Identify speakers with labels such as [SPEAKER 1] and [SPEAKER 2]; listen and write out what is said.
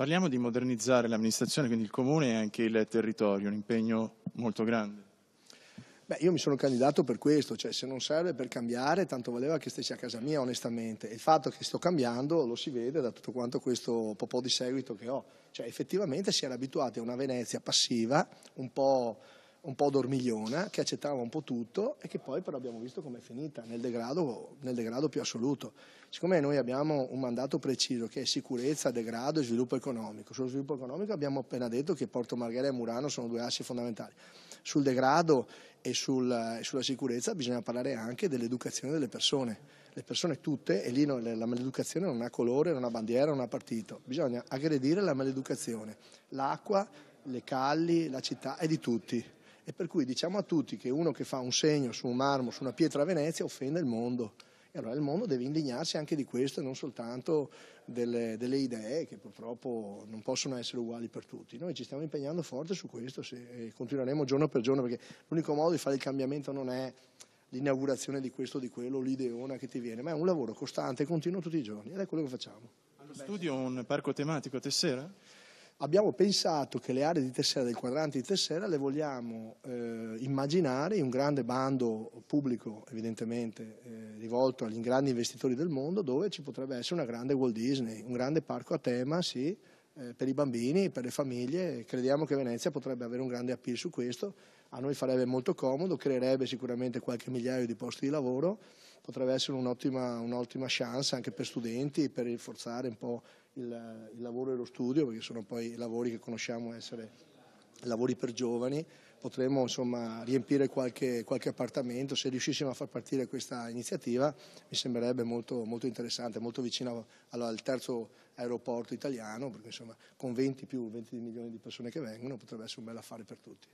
[SPEAKER 1] Parliamo di modernizzare l'amministrazione, quindi il comune e anche il territorio, un impegno molto grande.
[SPEAKER 2] Beh, io mi sono candidato per questo, cioè se non serve per cambiare, tanto valeva che stessi a casa mia onestamente. il fatto che sto cambiando lo si vede da tutto quanto questo po' di seguito che ho. Cioè effettivamente si era abituati a una Venezia passiva, un po' un po' dormigliona, che accettava un po' tutto e che poi però abbiamo visto com'è finita, nel degrado, nel degrado più assoluto. Siccome noi abbiamo un mandato preciso che è sicurezza, degrado e sviluppo economico, sullo sviluppo economico abbiamo appena detto che Porto Marghera e Murano sono due assi fondamentali. Sul degrado e, sul, sulla sicurezza bisogna parlare anche dell'educazione delle persone. Le persone tutte, e lì la maleducazione non ha colore, non ha bandiera, non ha partito. Bisogna aggredire la maleducazione. L'acqua, le calli, la città è di tutti e per cui diciamo a tutti che uno che fa un segno su un marmo, su una pietra a Venezia, offende il mondo. E allora il mondo deve indignarsi anche di questo e non soltanto delle, delle, idee che purtroppo non possono essere uguali per tutti. Noi ci stiamo impegnando forte su questo se, e continueremo giorno per giorno perché l'unico modo di fare il cambiamento non è l'inaugurazione di questo o di quello, l'ideona che ti viene, ma è un lavoro costante, e continuo tutti i giorni ed è quello che facciamo.
[SPEAKER 1] Allo studio un parco tematico a Tessera?
[SPEAKER 2] abbiamo pensato che le aree di Tessera, del quadrante di Tessera, le vogliamo eh, immaginare in un grande bando pubblico, evidentemente eh, rivolto agli grandi investitori del mondo, dove ci potrebbe essere una grande Walt Disney, un grande parco a tema, sì, eh, per i bambini, per le famiglie. Crediamo che Venezia potrebbe avere un grande appeal su questo. A noi farebbe molto comodo, creerebbe sicuramente qualche migliaio di posti di lavoro, potrebbe essere un'ottima, un'ottima chance anche per studenti, per rinforzare un po' il, il lavoro e lo studio, perché sono poi lavori che conosciamo essere lavori per giovani potremmo insomma, riempire qualche, qualche, appartamento. Se riuscissimo a far partire questa iniziativa mi sembrerebbe molto, molto interessante, molto vicino al, al terzo aeroporto italiano, perché insomma, con 20 più 20 milioni di persone che vengono potrebbe essere un bel affare per tutti.